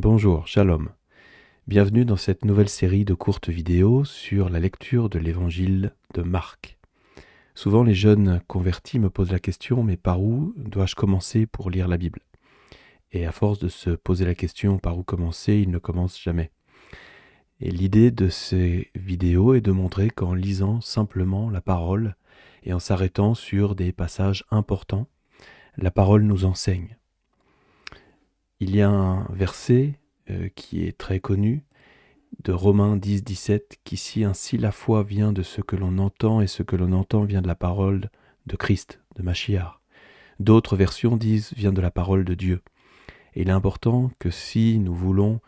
Bonjour, shalom. Bienvenue dans cette nouvelle série de courtes vidéos sur la lecture de l'évangile de Marc. Souvent les jeunes convertis me posent la question mais par où dois-je commencer pour lire la Bible Et à force de se poser la question par où commencer, ils ne commencent jamais. Et l'idée de ces vidéos est de montrer qu'en lisant simplement la parole et en s'arrêtant sur des passages importants, la parole nous enseigne. Il y a un verset euh, qui est très connu de Romains 10, 17, qui dit ainsi la foi vient de ce que l'on entend et ce que l'on entend vient de la parole de Christ, de Machiar. D'autres versions disent vient de la parole de Dieu. Et il est important que si nous voulons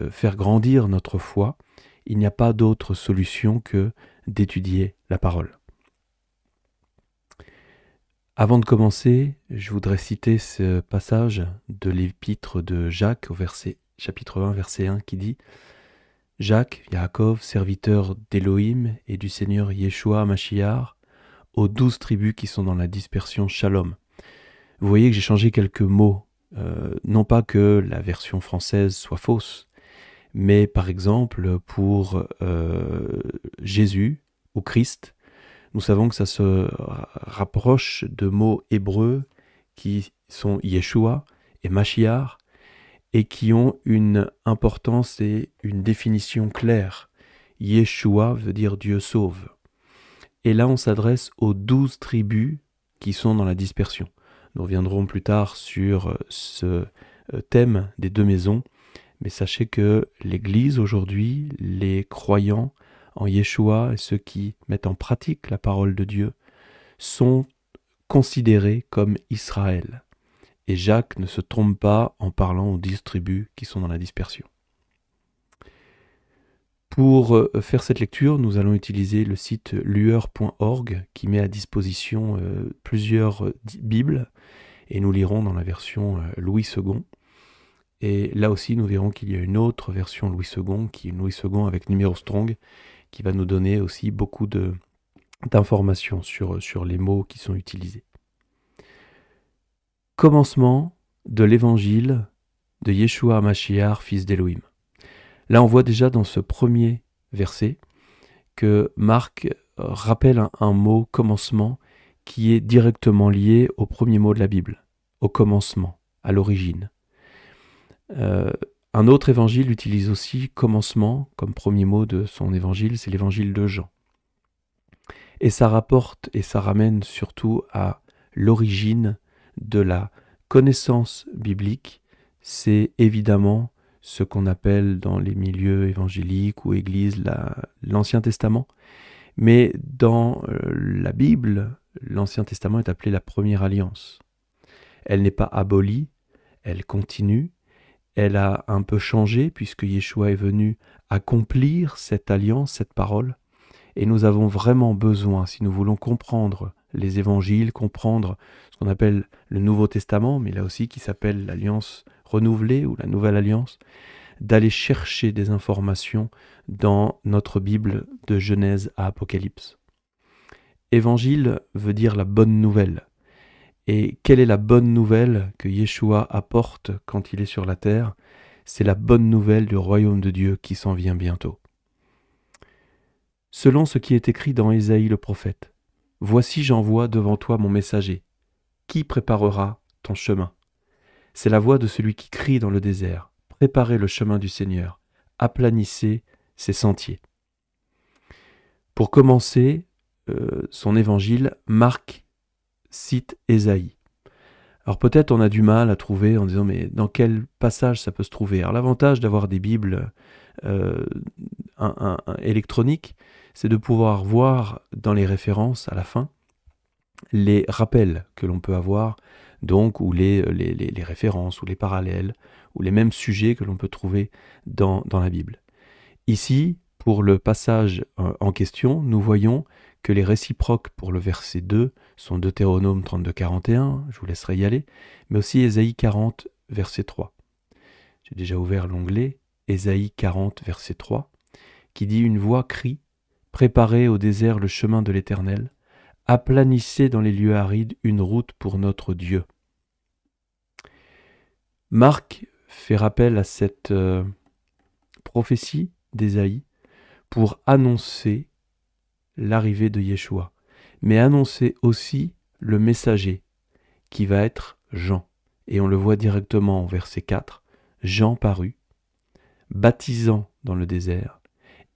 euh, faire grandir notre foi, il n'y a pas d'autre solution que d'étudier la parole. Avant de commencer, je voudrais citer ce passage de l'épître de Jacques au verset, chapitre 1, verset 1 qui dit Jacques, Yaakov, serviteur d'Élohim et du Seigneur Yeshua Machiar, aux douze tribus qui sont dans la dispersion Shalom. Vous voyez que j'ai changé quelques mots, euh, non pas que la version française soit fausse, mais par exemple pour euh, Jésus ou Christ, nous savons que ça se rapproche de mots hébreux qui sont Yeshua et Mashiach et qui ont une importance et une définition claire. Yeshua veut dire Dieu sauve. Et là, on s'adresse aux douze tribus qui sont dans la dispersion. Nous reviendrons plus tard sur euh, ce euh, thème des deux maisons, mais sachez que l'Église aujourd'hui, les croyants, en Yeshua et ceux qui mettent en pratique la parole de Dieu sont considérés comme Israël. Et Jacques ne se trompe pas en parlant aux dix tribus qui sont dans la dispersion. Pour euh, faire cette lecture, nous allons utiliser le site lueur.org qui met à disposition euh, plusieurs euh, Bibles et nous lirons dans la version Louis II. Et là aussi, nous verrons qu'il y a une autre version Louis II qui est Louis II avec numéro strong qui va nous donner aussi beaucoup d'informations sur, sur les mots qui sont utilisés. Commencement de l'évangile de Yeshua Mashiach, fils d'Élohim. Là, on voit déjà dans ce premier verset que Marc euh, rappelle un, mot commencement qui est directement lié au premier mot de la Bible, au commencement, à l'origine. Euh, un autre évangile utilise aussi commencement comme premier mot de son évangile, c'est l'évangile de Jean. Et ça rapporte et ça ramène surtout à l'origine de la connaissance biblique, c'est évidemment ce qu'on appelle dans les milieux évangéliques ou églises l'Ancien Testament. Mais dans euh, la Bible, l'Ancien Testament est appelé la première alliance. Elle n'est pas abolie, elle continue, elle a un peu changé puisque Yeshua est venu accomplir cette alliance, cette parole. Et nous avons vraiment besoin, si nous voulons comprendre les évangiles, comprendre ce qu'on appelle le Nouveau Testament, mais là aussi qui s'appelle l'alliance renouvelée ou la nouvelle alliance, d'aller chercher des informations dans notre Bible de Genèse à Apocalypse. Évangile veut dire la bonne nouvelle. Et quelle est la bonne nouvelle que Yeshua apporte quand il est sur la terre C'est la bonne nouvelle du royaume de Dieu qui s'en vient bientôt. Selon ce qui est écrit dans Ésaïe le prophète, Voici j'envoie devant toi mon messager. Qui préparera ton chemin C'est la voix de celui qui crie dans le désert. Préparez le chemin du Seigneur, aplanissez ses sentiers. Pour commencer euh, son évangile, Marc cite Ésaïe. Alors peut-être on a du mal à trouver en disant mais dans quel passage ça peut se trouver. Alors l'avantage d'avoir des Bibles euh, électroniques, c'est de pouvoir voir dans les références à la fin les rappels que l'on peut avoir, donc ou les, les, les, références ou les parallèles ou les mêmes sujets que l'on peut trouver dans, dans la Bible. Ici, pour le passage en question, nous voyons que les réciproques pour le verset 2 sont Deutéronome 32-41, je vous laisserai y aller, mais aussi Ésaïe 40, verset 3. J'ai déjà ouvert l'onglet Ésaïe 40, verset 3, qui dit Une voix crie Préparez au désert le chemin de l'Éternel, aplanissez dans les lieux arides une route pour notre Dieu. Marc fait rappel à cette euh, prophétie d'Ésaïe pour annoncer l'arrivée de Yeshua, mais annoncer aussi le messager, qui va être Jean. Et on le voit directement en verset 4, Jean parut, baptisant dans le désert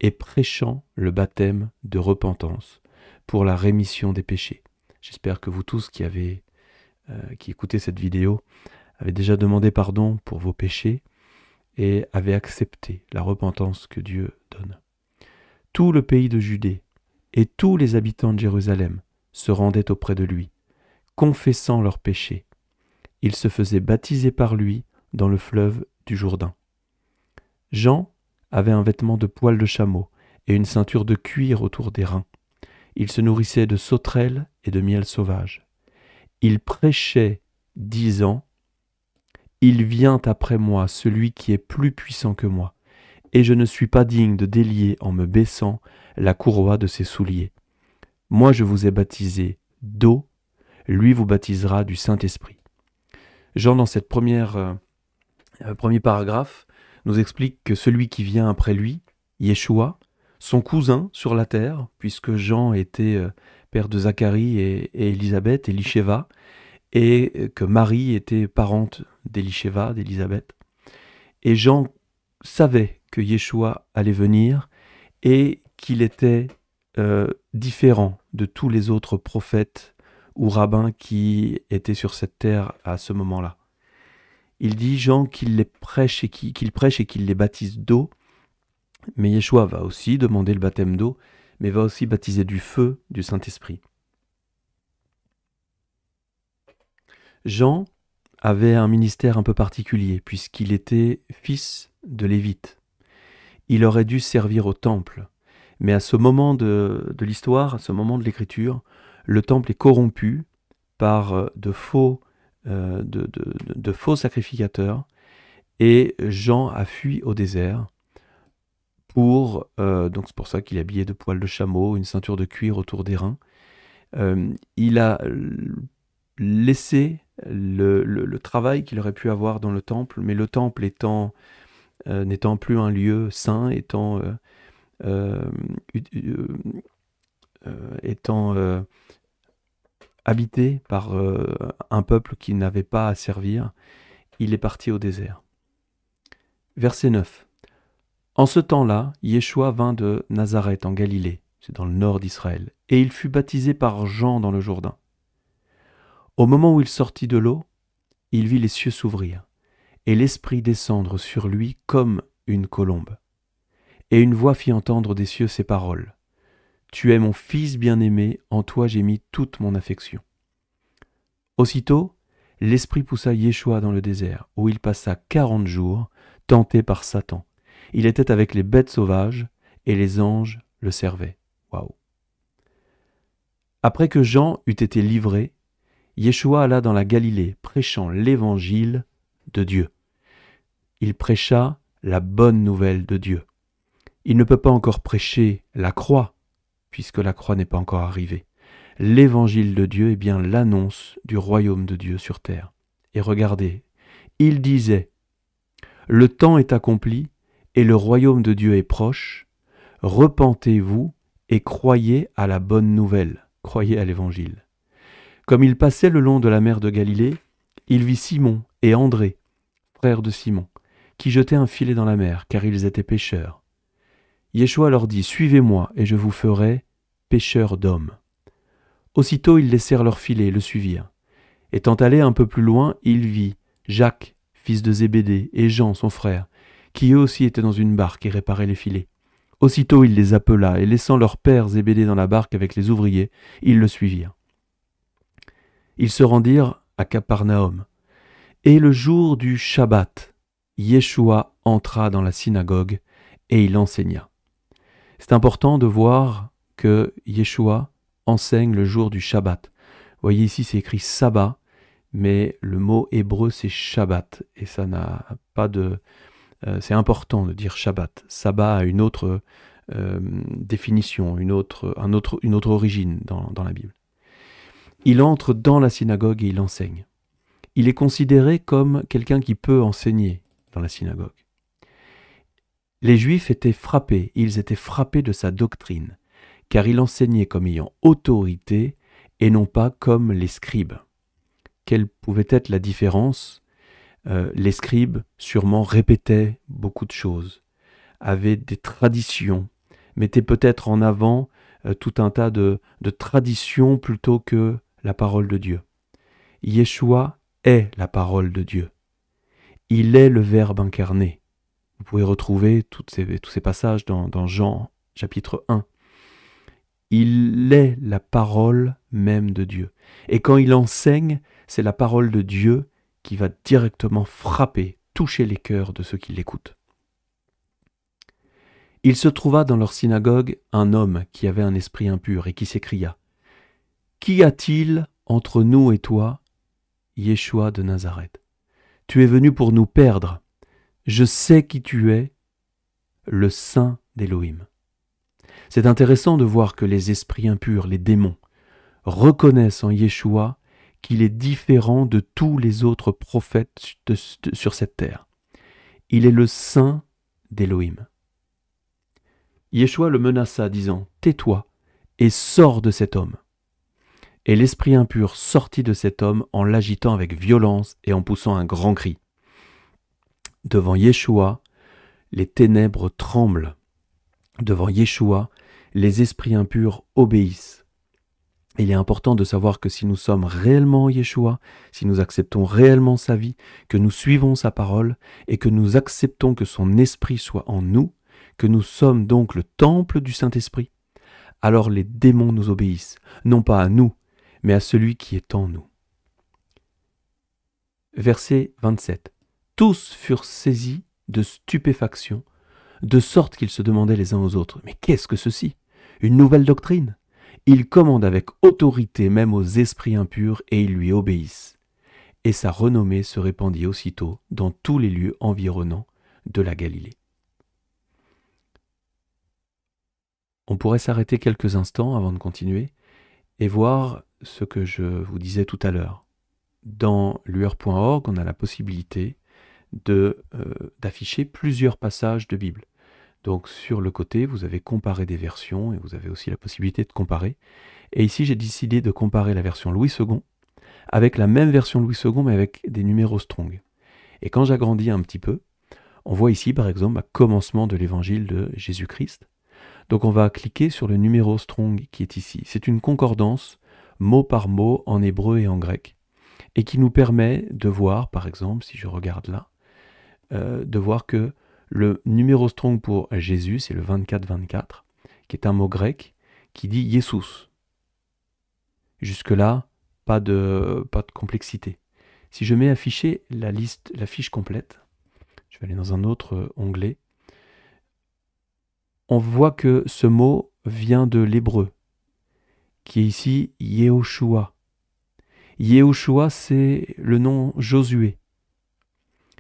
et prêchant le baptême de repentance pour la rémission des péchés. J'espère que vous tous qui avez euh, qui écoutez cette vidéo avez déjà demandé pardon pour vos péchés et avez accepté la repentance que Dieu donne. Tout le pays de Judée et tous les habitants de Jérusalem se rendaient auprès de lui, confessant leurs péchés. Ils se faisaient baptiser par lui dans le fleuve du Jourdain. Jean avait un vêtement de poil de chameau et une ceinture de cuir autour des reins. Il se nourrissait de sauterelles et de miel sauvage. Il prêchait, disant Il vient après moi celui qui est plus puissant que moi et je ne suis pas digne de délier en me baissant la courroie de ses souliers. Moi je vous ai baptisé d'eau, lui vous baptisera du Saint-Esprit. Jean, dans cette première, euh, euh, premier paragraphe, nous explique que celui qui vient après lui, Yeshua, son cousin sur la terre, puisque Jean était euh, père de Zacharie et, et Élisabeth, et que Marie était parente d'Elisheva, d'Élisabeth. Et Jean savait que Yeshua allait venir et qu'il était euh, différent de tous les autres prophètes ou rabbins qui étaient sur cette terre à ce moment-là. Il dit Jean qu'il les prêche et qu'il prêche et qu'il les baptise d'eau, mais Yeshua va aussi demander le baptême d'eau, mais va aussi baptiser du feu du Saint-Esprit. Jean avait un ministère un peu particulier, puisqu'il était fils de Lévite. Il aurait dû servir au temple, mais à ce moment de, l'histoire, à ce moment de l'écriture, le temple est corrompu par euh, de faux, euh, de, faux sacrificateurs, et Jean a fui au désert pour euh, donc c'est pour ça qu'il est habillé de poils de chameau, une ceinture de cuir autour des reins. il a laissé le, travail qu'il aurait pu avoir dans le temple, mais le temple étant euh, n'étant plus un lieu saint, étant, euh, euh, étant habité par un peuple qui n'avait pas à servir, il est parti au désert. Verset 9. En ce temps-là, Yeshua vint de Nazareth en Galilée, c'est dans le nord d'Israël, et il fut baptisé par Jean dans le Jourdain. Au moment où il sortit de l'eau, il vit les cieux s'ouvrir, et l'Esprit descendre sur lui comme une colombe. Et une voix fit entendre des cieux ces paroles. Tu es mon Fils bien-aimé, en toi j'ai mis toute mon affection. Aussitôt, l'Esprit poussa Yeshua dans le désert, où il passa quarante jours, tenté par Satan. Il était avec les bêtes sauvages, et les anges le servaient. Waouh. Après que Jean eut été livré, Yeshua alla dans la Galilée, prêchant l'évangile de Dieu. Il prêcha la bonne nouvelle de Dieu. Il ne peut pas encore prêcher la croix, puisque la croix n'est pas encore arrivée. L'évangile de Dieu est eh bien l'annonce du royaume de Dieu sur terre. Et regardez, il disait, Le temps est accompli et le royaume de Dieu est proche, repentez-vous et croyez à la bonne nouvelle, croyez à l'évangile. Comme il passait le long de la mer de Galilée, il vit Simon et André, frères de Simon, qui jetaient un filet dans la mer, car ils étaient pêcheurs. Yeshua leur dit, Suivez-moi, et je vous ferai pêcheurs d'hommes. Aussitôt ils laissèrent leur filet et le suivirent. Étant allé un peu plus loin, il vit Jacques, fils de Zébédée, et Jean, son frère, qui eux aussi étaient dans une barque et réparaient les filets. Aussitôt il les appela, et laissant leur père Zébédée dans la barque avec les ouvriers, ils le suivirent. Ils se rendirent à Capernaum. Et le jour du Shabbat, Yeshua entra dans la synagogue et il enseigna. C'est important de voir que Yeshua enseigne le jour du Shabbat. Vous voyez ici, c'est écrit sabbat, mais le mot hébreu c'est Shabbat et ça n'a pas de. Euh, c'est important de dire Shabbat. Sabbat a une autre euh, définition, une autre, un autre, une autre origine dans la Bible. Il entre dans la synagogue et il enseigne. Il est considéré comme quelqu'un qui peut enseigner dans la synagogue. Les Juifs étaient frappés, ils étaient frappés de sa doctrine, car il enseignait comme ayant autorité et non pas comme les scribes. Quelle pouvait être la différence euh, Les scribes sûrement répétaient beaucoup de choses, avaient des traditions, mettaient peut-être en avant euh, tout un tas de traditions plutôt que la parole de Dieu. Yeshua est la parole de Dieu. Il est le Verbe incarné. Vous pouvez retrouver tous ces passages dans, dans Jean chapitre 1. Il est la parole même de Dieu. Et quand il enseigne, c'est la parole de Dieu qui va directement frapper, toucher les cœurs de ceux qui l'écoutent. Il se trouva dans leur synagogue un homme qui avait un esprit impur et qui s'écria « Qui a-t-il entre nous et toi, Yeshua de Nazareth Tu es venu pour nous perdre. Je sais qui tu es, le Saint d'Élohim. C'est intéressant de voir que les esprits impurs, les démons, reconnaissent en Yeshua qu'il est différent de tous les autres prophètes sur cette terre. Il est le Saint d'Élohim. Yeshua le menaça, disant Tais-toi et sors de cet homme et l'esprit impur sortit de cet homme en l'agitant avec violence et en poussant un grand cri. Devant Yeshua, les ténèbres tremblent. Devant Yeshua, les esprits impurs obéissent. Il est important de savoir que si nous sommes réellement Yeshua, si nous acceptons réellement sa vie, que nous suivons sa parole et que nous acceptons que son esprit soit en nous, que nous sommes donc le temple du Saint-Esprit, alors les démons nous obéissent, non pas à nous, mais à celui qui est en nous. Verset 27. Tous furent saisis de stupéfaction, de sorte qu'ils se demandaient les uns aux autres, Mais qu'est-ce que ceci Une nouvelle doctrine Il commande avec autorité même aux esprits impurs, et ils lui obéissent. Et sa renommée se répandit aussitôt dans tous les lieux environnants de la Galilée. On pourrait s'arrêter quelques instants avant de continuer et voir ce que je vous disais tout à l'heure. Dans lueur.org, on a la possibilité euh, d'afficher plusieurs passages de Bible. Donc sur le côté, vous avez comparé des versions et vous avez aussi la possibilité de comparer. Et ici, j'ai décidé de comparer la version Louis II avec la même version Louis II mais avec des numéros strong. Et quand j'agrandis un petit peu, on voit ici par exemple un commencement de l'évangile de Jésus-Christ. Donc on va cliquer sur le numéro strong qui est ici. C'est une concordance mot par mot en hébreu et en grec, et qui nous permet de voir, par exemple, si je regarde là, euh, de voir que le numéro strong pour Jésus, c'est le 24-24, qui est un mot grec qui dit Jésus Jusque-là, pas de, pas de complexité. Si je mets afficher la liste, la fiche complète, je vais aller dans un autre euh, onglet, on voit que ce mot vient de l'hébreu, qui est ici Yehoshua. Yehoshua, c'est le nom Josué.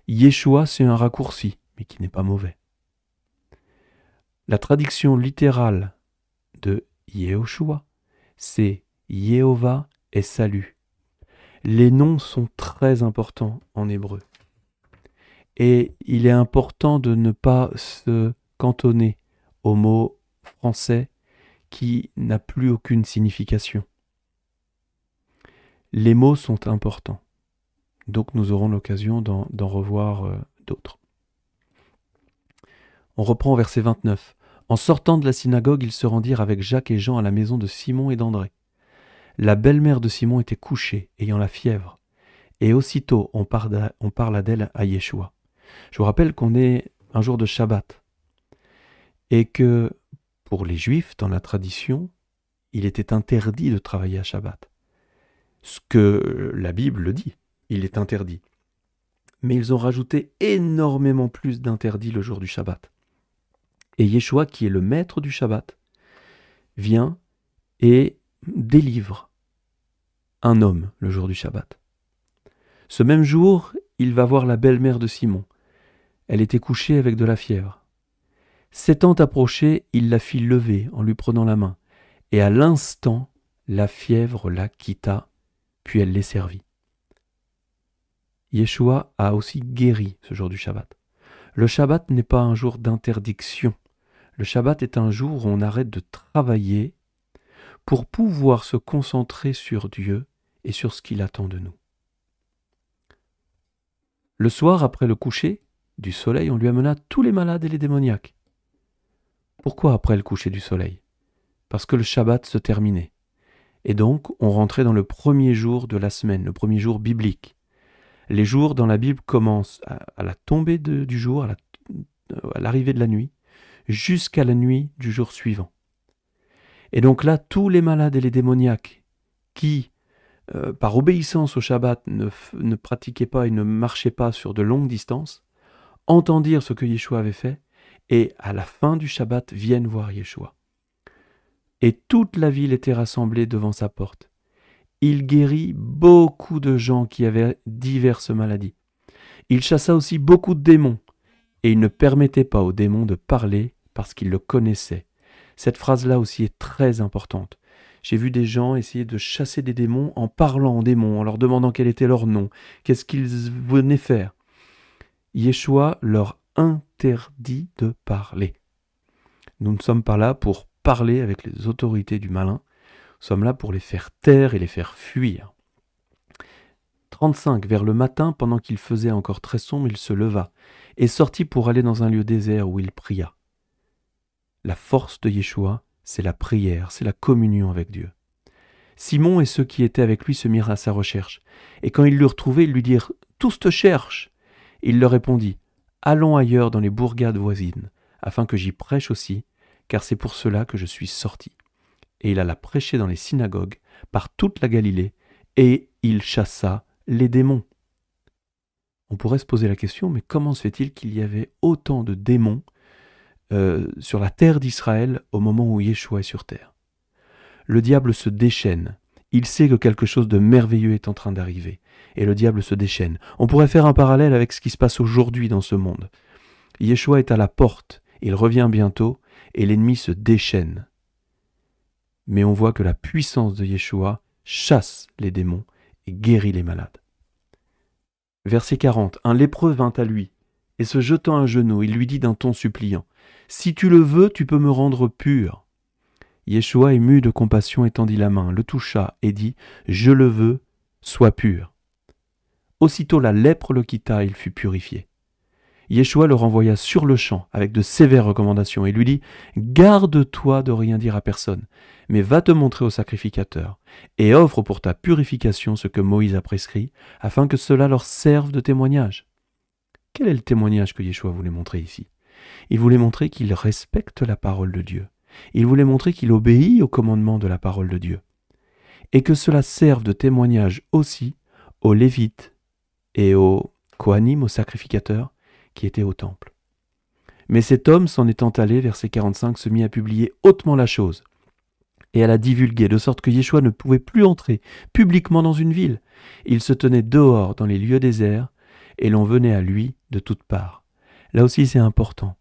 Yeshua, c'est un raccourci, mais qui n'est pas mauvais. La traduction littérale de Yehoshua, c'est Yehovah » et « salut. Les noms sont très importants en hébreu. Et il est important de ne pas se cantonner aux mots français qui n'a plus aucune signification. Les mots sont importants, donc nous aurons l'occasion d'en revoir euh, d'autres. On reprend au verset 29. En sortant de la synagogue, ils se rendirent avec Jacques et Jean à la maison de Simon et d'André. La belle-mère de Simon était couchée, ayant la fièvre, et aussitôt on parle d'elle à Yeshua. Je vous rappelle qu'on est un jour de Shabbat, et que pour les Juifs, dans la tradition, il était interdit de travailler à Shabbat. Ce que la Bible le dit, il est interdit. Mais ils ont rajouté énormément plus d'interdits le jour du Shabbat. Et Yeshua, qui est le maître du Shabbat, vient et délivre un homme le jour du Shabbat. Ce même jour, il va voir la belle-mère de Simon. Elle était couchée avec de la fièvre. S'étant approché, il la fit lever en lui prenant la main, et à l'instant la fièvre la quitta, puis elle les servit. Yeshua a aussi guéri ce jour du Shabbat. Le Shabbat n'est pas un jour d'interdiction. Le Shabbat est un jour où on arrête de travailler pour pouvoir se concentrer sur Dieu et sur ce qu'il attend de nous. Le soir, après le coucher du soleil, on lui amena tous les malades et les démoniaques. Pourquoi après le coucher du soleil Parce que le Shabbat se terminait. Et donc, on rentrait dans le premier jour de la semaine, le premier jour biblique. Les jours dans la Bible commencent à, la tombée du jour, euh, à l'arrivée de la nuit, jusqu'à la nuit du jour suivant. Et donc là, tous les malades et les démoniaques qui, euh, par obéissance au Shabbat, ne, ne pratiquaient pas et ne marchaient pas sur de longues distances, entendirent ce que Yeshua avait fait et à la fin du Shabbat viennent voir Yeshua. Et toute la ville était rassemblée devant sa porte. Il guérit beaucoup de gens qui avaient diverses maladies. Il chassa aussi beaucoup de démons, et il ne permettait pas aux démons de parler parce qu'ils le connaissaient. Cette phrase-là aussi est très importante. J'ai vu des gens essayer de chasser des démons en parlant aux démons, en leur demandant quel était leur nom, qu'est-ce qu'ils venaient faire. Yeshua leur interdit de parler. Nous ne sommes pas là pour parler avec les autorités du malin, nous sommes là pour les faire taire et les faire fuir. 35. Vers le matin, pendant qu'il faisait encore très sombre, il se leva et sortit pour aller dans un lieu désert où il pria. La force de Yeshua, c'est la prière, c'est la communion avec Dieu. Simon et ceux qui étaient avec lui se mirent à sa recherche. Et quand ils l'eurent trouvé, ils lui dirent Tous te cherchent. il leur répondit Allons ailleurs dans les bourgades voisines, afin que j'y prêche aussi, car c'est pour cela que je suis sorti. Et il alla prêcher dans les synagogues, par toute la Galilée, et il chassa les démons. On pourrait se poser la question, mais comment se fait-il qu'il y avait autant de démons euh, sur la terre d'Israël au moment où Yeshua est sur terre Le diable se déchaîne, il sait que quelque chose de merveilleux est en train d'arriver, et le diable se déchaîne. On pourrait faire un parallèle avec ce qui se passe aujourd'hui dans ce monde. Yeshua est à la porte, il revient bientôt, et l'ennemi se déchaîne. Mais on voit que la puissance de Yeshua chasse les démons et guérit les malades. Verset 40. Un lépreux vint à lui, et se jetant à genoux, il lui dit d'un ton suppliant, Si tu le veux, tu peux me rendre pur. Yeshua, ému de compassion, étendit la main, le toucha et dit Je le veux, sois pur. Aussitôt la lèpre le quitta et il fut purifié. Yeshua le renvoya sur le champ avec de sévères recommandations et lui dit Garde-toi de rien dire à personne, mais va te montrer au sacrificateur et offre pour ta purification ce que Moïse a prescrit, afin que cela leur serve de témoignage. Quel est le témoignage que Yeshua voulait montrer ici Il voulait montrer qu'il respecte la parole de Dieu, il voulait montrer qu'il obéit au commandement de la parole de Dieu, et que cela serve de témoignage aussi aux Lévites et aux Kohanim, aux sacrificateurs, qui étaient au temple. Mais cet homme, s'en étant allé, verset 45, se mit à publier hautement la chose, et à la divulguer, de sorte que Yeshua ne pouvait plus entrer publiquement dans une ville. Il se tenait dehors dans les lieux déserts, et l'on venait à lui de toutes parts. Là aussi c'est important.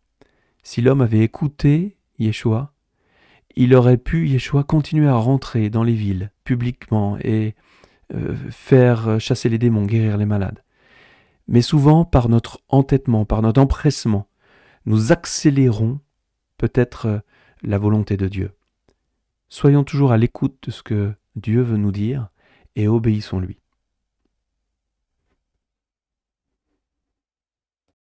Si l'homme avait écouté Yeshua, il aurait pu, Yeshua, continuer à rentrer dans les villes publiquement et euh, faire euh, chasser les démons, guérir les malades. Mais souvent, par notre entêtement, par notre empressement, nous accélérons peut-être euh, la volonté de Dieu. Soyons toujours à l'écoute de ce que Dieu veut nous dire et obéissons-lui.